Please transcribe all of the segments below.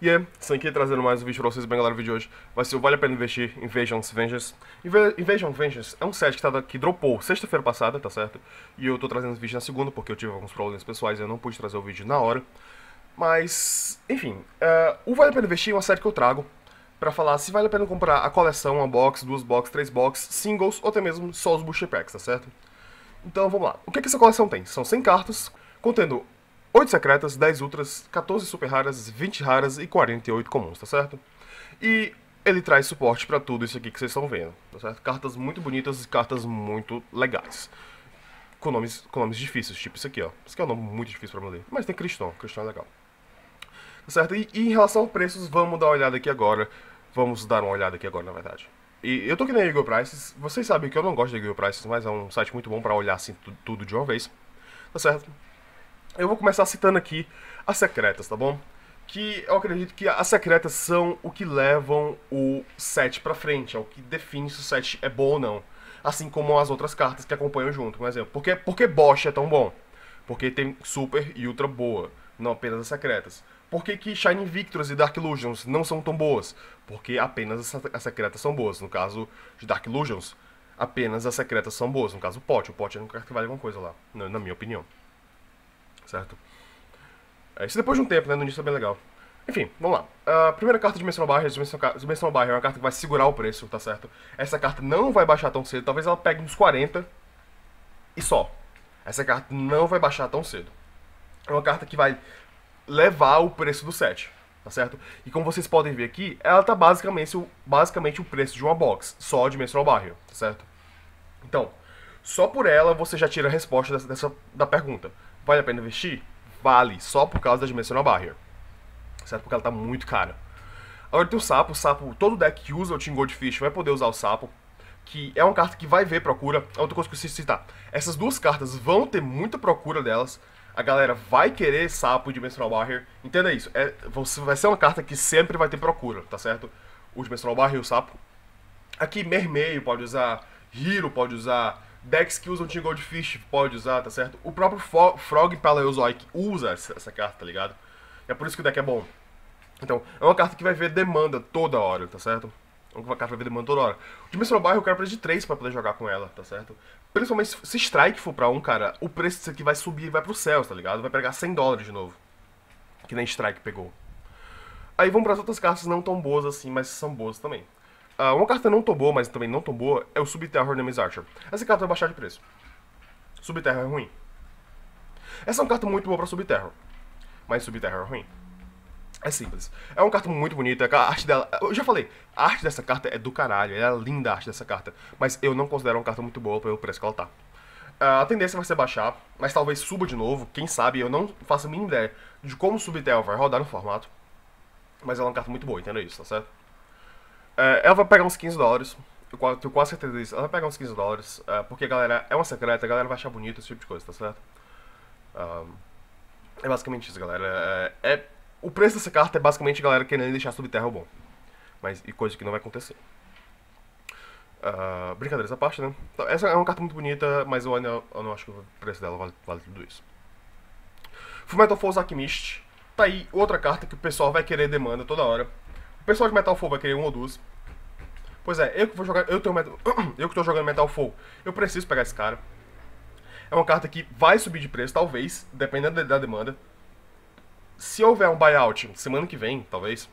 E é, Sankey trazendo mais um vídeo pra vocês, bem galera, o vídeo de hoje vai ser o Vale a Pena Investir em Vengeance Avengers Inve Invasion Vengeance é um set que, tá, que dropou sexta-feira passada, tá certo? E eu tô trazendo esse vídeo na segunda, porque eu tive alguns problemas pessoais e eu não pude trazer o vídeo na hora. Mas, enfim, uh, o Vale a Pena Investir é uma série que eu trago para falar se vale a pena comprar a coleção, uma box, duas box, três box, singles ou até mesmo só os booster packs, tá certo? Então, vamos lá. O que, é que essa coleção tem? São 100 cartas, contendo 8 secretas, 10 ultras, 14 super raras, 20 raras e 48 comuns, tá certo? E ele traz suporte para tudo isso aqui que vocês estão vendo, tá certo? Cartas muito bonitas e cartas muito legais. Com nomes, com nomes difíceis, tipo isso aqui, ó. Isso aqui é um nome muito difícil para ler, mas tem Cristão, Cristão é legal. Tá certo? E, e em relação a preços, vamos dar uma olhada aqui agora. Vamos dar uma olhada aqui agora, na verdade. E eu tô aqui na Google Prices, vocês sabem que eu não gosto da Google Prices, mas é um site muito bom para olhar assim tudo de uma vez. Tá certo? Eu vou começar citando aqui as secretas, tá bom? Que eu acredito que as secretas são o que levam o set pra frente, é o que define se o set é bom ou não. Assim como as outras cartas que acompanham junto, por exemplo. Por que, por que Bosch é tão bom? Porque tem super e ultra boa, não apenas as secretas. Por que, que Shining Victors e Dark Illusions não são tão boas? Porque apenas as secretas são boas. No caso de Dark Illusions, apenas as secretas são boas. No caso, do Pote. O Pote é um cara que vale alguma coisa lá, na minha opinião certo? É, isso depois de um tempo, né? No início é bem legal. Enfim, vamos lá. A primeira carta de Menção Barra, Menção Barra é uma carta que vai segurar o preço, tá certo? Essa carta não vai baixar tão cedo, talvez ela pegue uns 40 e só. Essa carta não vai baixar tão cedo. É uma carta que vai levar o preço do set, tá certo? E como vocês podem ver aqui, ela tá basicamente, basicamente o preço de uma box, só de Menstrual Barrel, tá certo? Então, só por ela você já tira a resposta dessa, dessa da pergunta. Vale a pena investir? Vale, só por causa da Dimensional Barrier. Certo? Porque ela tá muito cara. Agora tem o sapo, o sapo, todo deck que usa o Team Goldfish vai poder usar o sapo, que é uma carta que vai ver procura. É outra coisa que eu preciso citar. Essas duas cartas vão ter muita procura delas. A galera vai querer sapo e Dimensional Barrier. Entenda isso. É, vai ser uma carta que sempre vai ter procura, tá certo? O Dimensional Barrier e o sapo. Aqui, Mermeio pode usar, Hiro pode usar, decks que usam Team Goldfish pode usar, tá certo? O próprio Fo Frog Paleozoic usa essa, carta, tá ligado? É por isso que o deck é bom. Então, é uma carta que vai ver demanda toda hora, tá certo? É uma carta que vai ver demanda toda hora. O Dimensional Barrier eu quero preço de 3 pra poder jogar com ela, tá certo? Principalmente se Strike for pra 1, um, cara, o preço disso aqui vai subir e vai pro céu, tá ligado? Vai pegar 100 dólares de novo. Que nem Strike pegou. Aí vamos para as outras cartas não tão boas assim, mas são boas também. Uh, uma carta não tombou, mas também não tombou, é o Subterra Nemesis Archer. Essa carta vai baixar de preço. Subterra é ruim. Essa é uma carta muito boa pra Subterra. Mas Subterra é ruim. É simples. É uma carta muito bonita. A arte dela. Eu já falei, a arte dessa carta é do caralho. Ela é linda a arte dessa carta. Mas eu não considero uma carta muito boa pelo preço que ela tá. Ah, a tendência vai ser baixar, mas talvez suba de novo. Quem sabe? Eu não faço a mínima ideia de como o Subterra vai rodar no formato. Mas ela é uma carta muito boa, entendeu isso, tá certo? É, ela vai pegar uns 15 dólares. Eu tenho quase certeza disso. Ela vai pegar uns 15 dólares. É, porque a galera é uma secreta, a galera vai achar bonito esse tipo de coisa, tá certo? Um, é basicamente isso, galera. É, é, o preço dessa carta é basicamente a galera querendo deixar subterra bom. Mas, e coisa que não vai acontecer. Uh, essa à parte, né? Então, essa é uma carta muito bonita, mas eu, eu não acho que o preço dela vale, vale tudo isso. Fumetal Force Alchemist. Tá aí outra carta que o pessoal vai querer demanda toda hora pessoal de Metal Fall vai querer um ou duas. Pois é, eu que vou jogar. Eu, tenho, eu que tô jogando Metal Fall. eu preciso pegar esse cara. É uma carta que vai subir de preço, talvez, dependendo da demanda. Se houver um buyout semana que vem, talvez.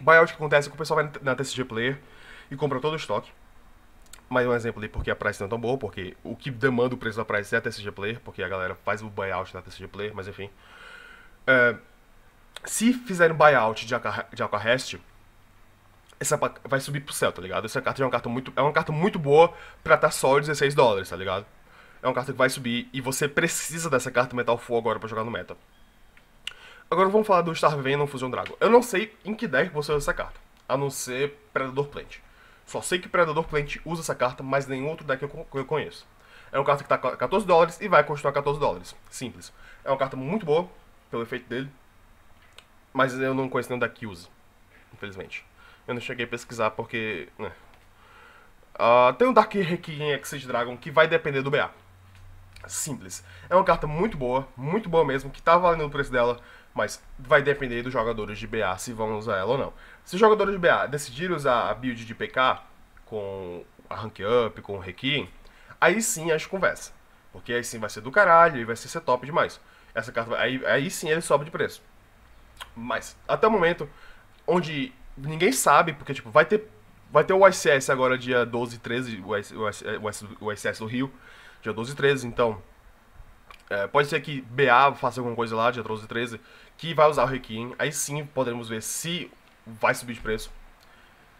Buyout que acontece é que o pessoal vai na TCG Player e compra todo o estoque. Mais um exemplo ali porque a price não é tão boa, porque o que demanda o preço da price é a TCG Player, porque a galera faz o buyout da TCG Player, mas enfim. É, se fizerem um buyout de, Alca essa vai subir pro céu, tá ligado? Essa carta é uma carta muito, é uma carta muito boa pra estar tá só 16 dólares, tá ligado? É uma carta que vai subir e você precisa dessa carta Metal Full agora pra jogar no meta. Agora vamos falar do Star Venom Fusion Dragon. Eu não sei em que deck você usa essa carta, a não ser Predador Plant. Só sei que Predador Plant usa essa carta, mas nenhum outro deck eu, eu conheço. É uma carta que tá 14 dólares e vai custar 14 dólares. Simples. É uma carta muito boa, pelo efeito dele. Mas eu não conheço nenhum deck que use, infelizmente. Eu não cheguei a pesquisar porque. Né. Uh, tem um Dark Requiem em Exit Dragon que vai depender do BA. Simples. É uma carta muito boa, muito boa mesmo, que tá valendo o preço dela, mas vai depender dos jogadores de BA se vão usar ela ou não. Se os jogadores de BA decidirem usar a build de PK com a Rank Up, com o Requiem aí sim a gente conversa. Porque aí sim vai ser do caralho e vai ser, ser top demais. Essa carta aí, aí sim ele sobe de preço. Mas, até o momento, onde ninguém sabe, porque, tipo, vai ter. Vai ter o ICS agora, dia 12 e 13, o, ICS, o ICS do Rio, dia 12 e 13, então. É, pode ser que BA faça alguma coisa lá, dia 12 e 13, que vai usar o Requiem. Aí sim poderemos ver se vai subir de preço.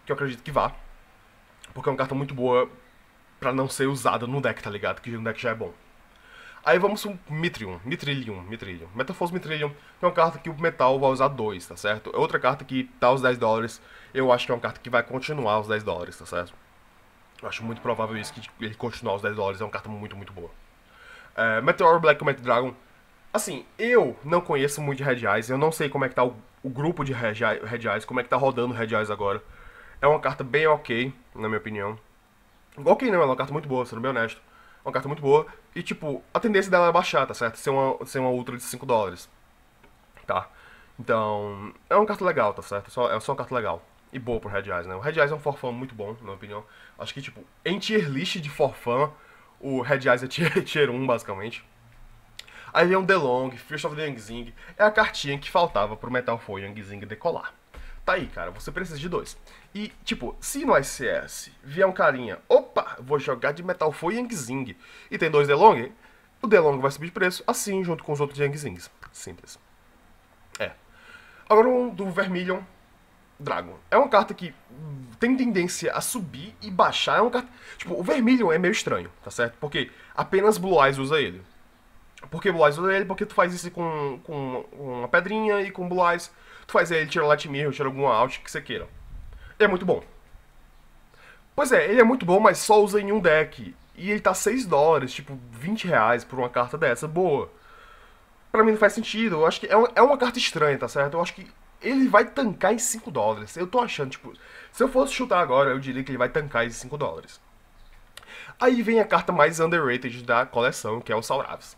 Que eu acredito que vá. Porque é uma carta muito boa pra não ser usada no deck, tá ligado? Que no deck já é bom. Aí vamos para Mitrium, Mitrilium, Mitrilium. Metamorfose Mitrilium é uma carta que o metal vai usar 2, tá certo? É outra carta que tá aos 10 dólares. Eu acho que é uma carta que vai continuar os 10 dólares, tá certo? Eu acho muito provável isso, que ele continuar os 10 dólares. É uma carta muito, muito boa. É, Meteor Black Comet Dragon. Assim, eu não conheço muito de Red Eyes. Eu não sei como é que tá o, o grupo de Red Eyes, Red Eyes, como é que tá rodando Red Eyes agora. É uma carta bem ok, na minha opinião. Ok, não, é uma carta muito boa, sendo bem honesto uma carta muito boa. E, tipo, a tendência dela é baixar, tá certo? Ser uma, ser uma Ultra de 5 dólares. Tá? Então, é uma carta legal, tá certo? É só, é só uma carta legal. E boa pro Red Eyes, né? O Red Eyes é um forfã muito bom, na minha opinião. Acho que, tipo, em tier list de forfã, o Red Eyes é tier, tier 1, basicamente. Aí vem um DeLong, First of the Yang Zing. É a cartinha que faltava pro Metal Foil Yang Zing decolar. Tá aí, cara, você precisa de dois. E, tipo, se no ICS vier um carinha, opa, vou jogar de Metal Foi Yang Zing, e tem dois DeLong, o DeLong vai subir de preço, assim, junto com os outros Yang Zings. Simples. É. Agora um do Vermilion Dragon. É uma carta que tem tendência a subir e baixar. É uma carta... Tipo, o Vermilion é meio estranho, tá certo? Porque apenas Blue Eyes usa ele. Por que Blue Eyes usa ele? Porque tu faz isso com, com uma pedrinha e com Blue Eyes fazer ele tira o Latimir, tira alguma alt que você queira. Ele é muito bom. Pois é, ele é muito bom, mas só usa em um deck. E ele tá 6 dólares, tipo 20 reais por uma carta dessa, boa. Pra mim não faz sentido, eu acho que é uma, é uma carta estranha, tá certo? Eu acho que ele vai tancar em 5 dólares. Eu tô achando, tipo, se eu fosse chutar agora, eu diria que ele vai tancar em 5 dólares. Aí vem a carta mais underrated da coleção, que é o Sauravis.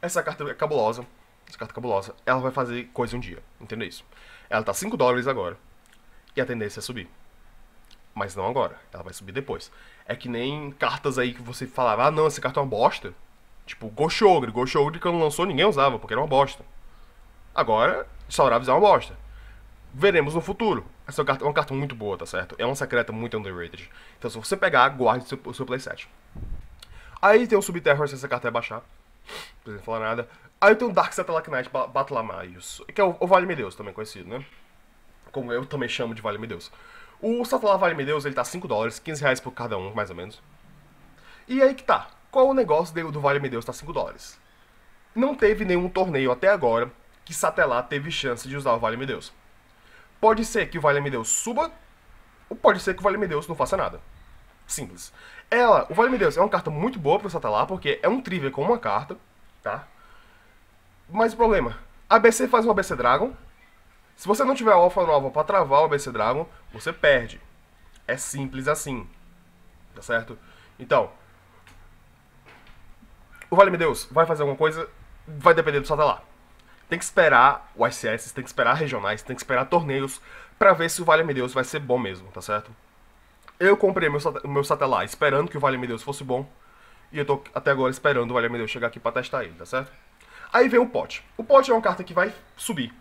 Essa carta é cabulosa. Essa carta é cabulosa. Ela vai fazer coisa um dia, entendeu isso? Ela tá 5 dólares agora. E a tendência é subir. Mas não agora. Ela vai subir depois. É que nem cartas aí que você falava, ah não, essa carta é uma bosta. Tipo, Goshogre. Goshogre que Ogre quando lançou ninguém usava, porque era uma bosta. Agora, Sauravis é uma bosta. Veremos no futuro. Essa carta é uma carta muito boa, tá certo? É uma secreta muito underrated. Então se você pegar, guarde o seu, o seu playset. Aí tem o Subterror se essa carta é baixar não precisa falar nada. Aí tem o Dark Satellite Knight Batlamaios, que é o, Vale-me Deus, também conhecido, né? Como eu também chamo de Vale-me Deus. O Satellite Vale-me Deus, ele tá 5 dólares, 15 reais por cada um, mais ou menos. E aí que tá. Qual o negócio do Vale-me Deus tá 5 dólares? Não teve nenhum torneio até agora que Satellite teve chance de usar o Vale-me Deus. Pode ser que o Vale-me Deus suba, ou pode ser que o Vale-me Deus não faça nada. Simples. Ela, o Vale-me Deus, é uma carta muito boa pra você estar lá, porque é um trivia com uma carta, tá? Mas o problema, a ABC faz um ABC Dragon. Se você não tiver a Alpha Nova pra travar o ABC Dragon, você perde. É simples assim, tá certo? Então, o Vale-me Deus vai fazer alguma coisa, vai depender do satélite Tem que esperar o ICS, tem que esperar regionais, tem que esperar torneios para ver se o Vale-me Deus vai ser bom mesmo, tá certo? Eu comprei meu, meu satélite esperando que o Vale-me Deus fosse bom. E eu tô até agora esperando o Vale-me Deus chegar aqui pra testar ele, tá certo? Aí vem o pote. O pote é uma carta que vai subir.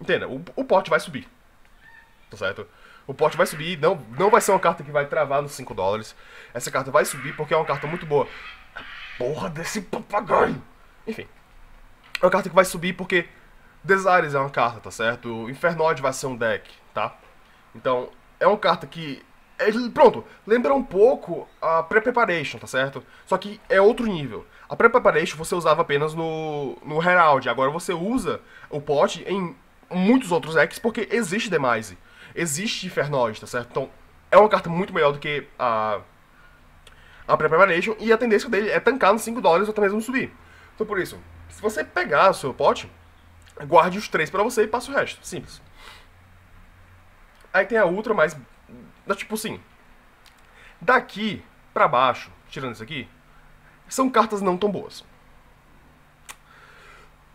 Entenda, o, o pote vai subir. Tá certo? O pote vai subir, não, não vai ser uma carta que vai travar nos 5 dólares. Essa carta vai subir porque é uma carta muito boa. Porra desse papagaio! Enfim. É uma carta que vai subir porque Desires é uma carta, tá certo? Infernoid vai ser um deck, tá? Então, é uma carta que é, pronto, lembra um pouco a Pre-Preparation, tá certo? Só que é outro nível. A Pre-Preparation você usava apenas no, no Herald, agora você usa o pote em muitos outros decks porque existe Demise, existe Infernoid, tá certo? Então é uma carta muito melhor do que a, a Pre-Preparation e a tendência dele é tancar nos 5 dólares ou até mesmo subir. Então por isso, se você pegar o seu pote, guarde os três para você e passa o resto, simples. Aí tem a Ultra mais da tipo assim, daqui para baixo, tirando isso aqui, são cartas não tão boas.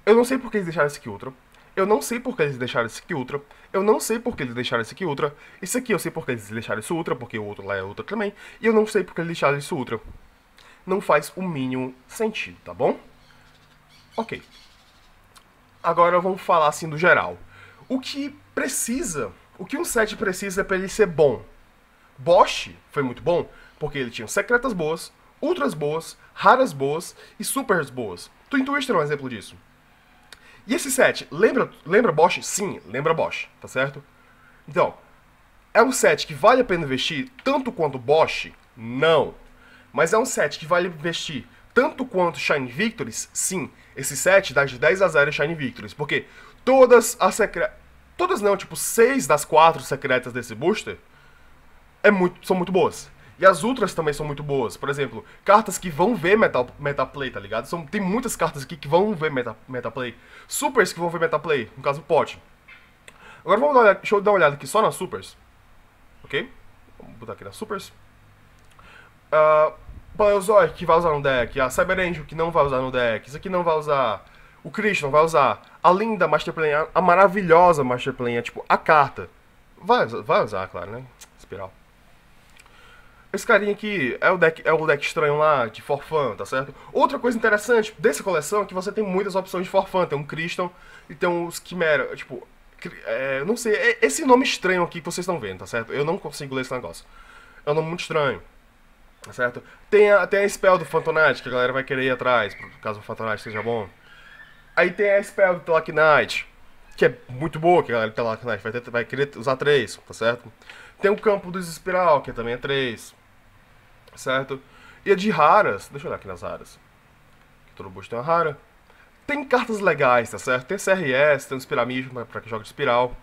Eu não sei porque eles deixaram esse aqui ultra. Eu não sei porque eles deixaram esse aqui ultra. Eu não sei porque eles deixaram esse aqui ultra. Isso aqui eu sei porque eles deixaram isso ultra, porque o outro lá é outro também. E eu não sei porque eles deixaram isso ultra. Não faz o mínimo sentido, tá bom? Ok. Agora vamos falar assim do geral. O que precisa, o que um set precisa para ele ser bom? Bosch foi muito bom porque ele tinha secretas boas, ultras boas, raras boas e supers boas. Twin Twister é um exemplo disso. E esse set, lembra, lembra Bosch? Sim, lembra Bosch, tá certo? Então, é um set que vale a pena investir tanto quanto Bosch? Não. Mas é um set que vale investir tanto quanto Shine Victories? Sim. Esse set dá de 10 a 0 Shine Victories, porque todas as secretas... Todas não, tipo, 6 das 4 secretas desse booster é muito, são muito boas. E as outras também são muito boas. Por exemplo, cartas que vão ver meta, play tá ligado? São, tem muitas cartas aqui que vão ver meta, play Supers que vão ver meta play no caso, o pote. Agora vamos dar, deixa eu dar uma olhada aqui só nas supers. Ok? Vamos botar aqui nas supers. Uh, Paleozoic que vai usar no deck. A Cyber Angel que não vai usar no deck. Isso aqui não vai usar. O Christian vai usar. A linda Master Plan, a, a maravilhosa Master Plan, é tipo a carta. Vai, vai usar, claro, né? Espiral. Esse carinha aqui é o deck, é o deck estranho lá de Forfan, tá certo? Outra coisa interessante dessa coleção é que você tem muitas opções de Forfan. Tem um Crystal e tem uns Quimera. Tipo, é, não sei, é esse nome estranho aqui que vocês estão vendo, tá certo? Eu não consigo ler esse negócio. É um nome muito estranho. Tá certo? Tem a, tem a spell do Fantonatic, que a galera vai querer ir atrás, caso o Fantonatic seja bom. Aí tem a spell do Black Knight, que é muito boa, que a galera do Black Knight vai, ter, vai querer usar 3, tá certo? Tem o campo dos Espiral, que também é 3 certo? E a é de raras, deixa eu olhar aqui nas raras. Todo boost tem uma rara. Tem cartas legais, tá certo? Tem CRS, tem o Spiramismo, pra quem joga de espiral.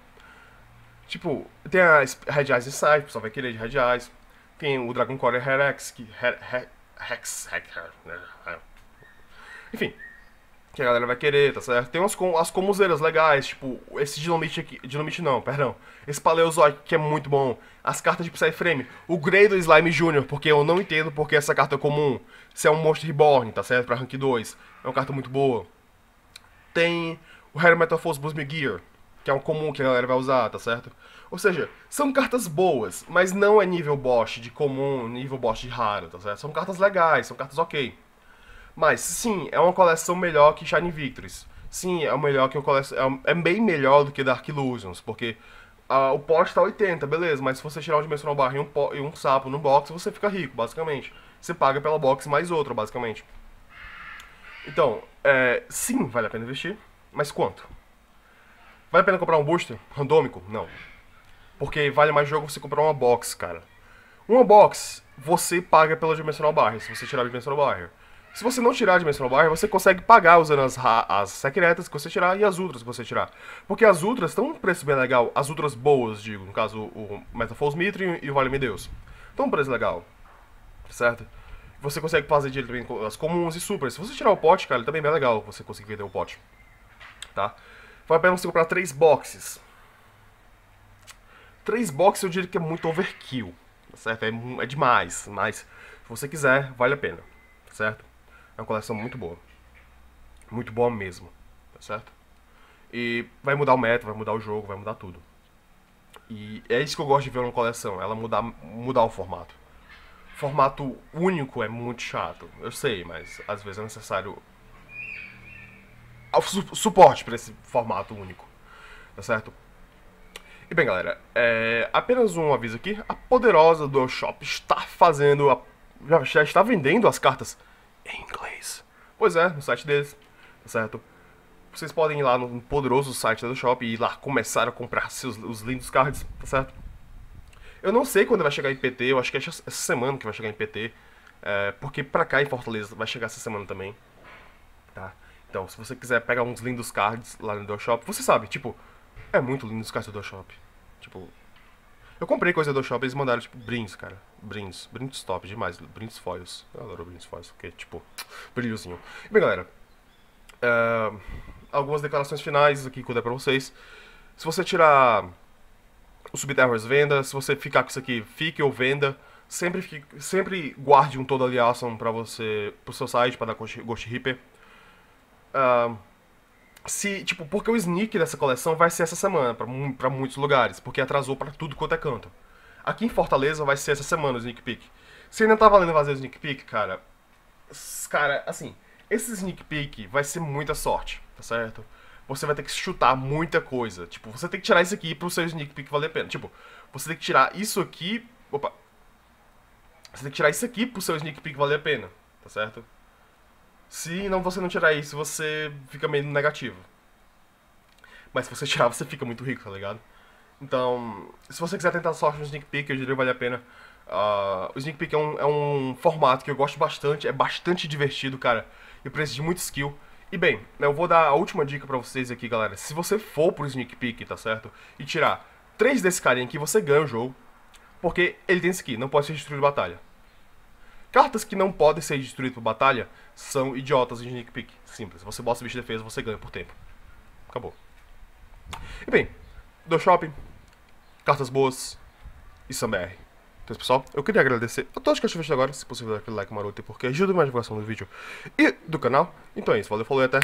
Tipo, tem a Red Eyes Insight, o pessoal vai querer de Red Eyes. Tem o Dragon Core Herex, que... Hex, Hex, Hex, Enfim, que a galera vai querer, tá certo? Tem umas, com, as comuseiras legais, tipo, esse Dinomite aqui. Dinomite não, perdão. Esse Paleozoic, que é muito bom. As cartas de Psyframe. O Grey do Slime Jr., porque eu não entendo porque essa carta é comum. Se é um Monstro Reborn, tá certo? Pra Rank 2. É uma carta muito boa. Tem o Harry Metamorphose Busme Gear, que é um comum que a galera vai usar, tá certo? Ou seja, são cartas boas, mas não é nível Bosch de comum, nível Bosch de raro, tá certo? São cartas legais, são cartas ok. Mas sim, é uma coleção melhor que Shining Victories. Sim, é melhor que uma coleção. É, é, bem melhor do que Dark Illusions, porque ah, o pote tá 80, beleza, mas se você tirar um Dimensional Bar e um, e um sapo no box, você fica rico, basicamente. Você paga pela box mais outra, basicamente. Então, é, sim, vale a pena investir, mas quanto? Vale a pena comprar um booster randômico? Não. Porque vale mais jogo você comprar uma box, cara. Uma box, você paga pela Dimensional Barrier, se você tirar a Dimensional Barrier. Se você não tirar a Dimensional Bar, você consegue pagar usando as, as secretas que você tirar e as ultras que você tirar. Porque as ultras estão um preço bem legal, as ultras boas, digo, no caso o Metaphos Mitre e o Vale-me Deus. Estão um preço legal, certo? Você consegue fazer dele também com as comuns e supers. Se você tirar o pote, cara, ele também tá é bem legal você conseguir vender o pote, tá? Vale a pena você comprar três boxes. Três boxes eu diria que é muito overkill, certo? É, é demais, mas se você quiser, vale a pena, certo? É uma coleção muito boa. Muito boa mesmo, tá certo? E vai mudar o método, vai mudar o jogo, vai mudar tudo. E é isso que eu gosto de ver numa coleção, ela mudar, mudar o formato. Formato único é muito chato, eu sei, mas às vezes é necessário su suporte para esse formato único, tá certo? E bem, galera, é... apenas um aviso aqui: a poderosa Shop está fazendo, a... já está vendendo as cartas em inglês. Pois é, no site deles, tá certo? Vocês podem ir lá no poderoso site da do Shop e ir lá começar a comprar seus, os lindos cards, tá certo? Eu não sei quando vai chegar em PT, eu acho que é essa semana que vai chegar em PT, é, porque pra cá em Fortaleza vai chegar essa semana também, tá? Então, se você quiser pegar uns lindos cards lá no Dual Shop, você sabe, tipo, é muito lindo os cards do Dual Shop. Tipo, eu comprei coisa do shopping, eles mandaram, tipo, brins cara. brins brins top demais. brins foils. Eu adoro brins foils, porque, tipo, brilhozinho. Bem, galera. Eh, algumas declarações finais aqui que eu dei pra vocês. Se você tirar o Subterrors, venda, se você ficar com isso aqui, fique ou venda. Sempre, fique, sempre guarde um todo aliação pra você, pro seu site, pra dar Ghost Reaper. Uh, se, tipo, porque o sneak dessa coleção vai ser essa semana para muitos lugares, porque atrasou para tudo quanto é canto. Aqui em Fortaleza vai ser essa semana o sneak peek. Se ainda tá valendo fazer o sneak peek, cara, cara, assim, esse sneak peek vai ser muita sorte, tá certo? Você vai ter que chutar muita coisa. Tipo, você tem que tirar isso aqui pro seu sneak peek valer a pena. Tipo, você tem que tirar isso aqui, opa. Você tem que tirar isso aqui pro seu sneak peek valer a pena, tá certo? Se não você não tirar isso, você fica meio negativo. Mas se você tirar, você fica muito rico, tá ligado? Então, se você quiser tentar sorte no Sneak Peek, eu diria que vale a pena. Uh, o Sneak Peek é um, é um formato que eu gosto bastante, é bastante divertido, cara. E precisa de muito skill. E bem, eu vou dar a última dica pra vocês aqui, galera. Se você for pro Sneak Peek, tá certo? E tirar 3 desse carinha aqui, você ganha o jogo. Porque ele tem skill não pode ser destruído de batalha. Cartas que não podem ser destruídas por batalha são idiotas em sneak peek. Simples. Você bota bicho de defesa, você ganha por tempo. Acabou. E bem, do shopping, cartas boas e SamBR. Então, é pessoal, eu queria agradecer a todos que assistiram agora. Se possível, dá aquele like maroto, porque ajuda a divulgação do vídeo e do canal. Então é isso, valeu, falou e até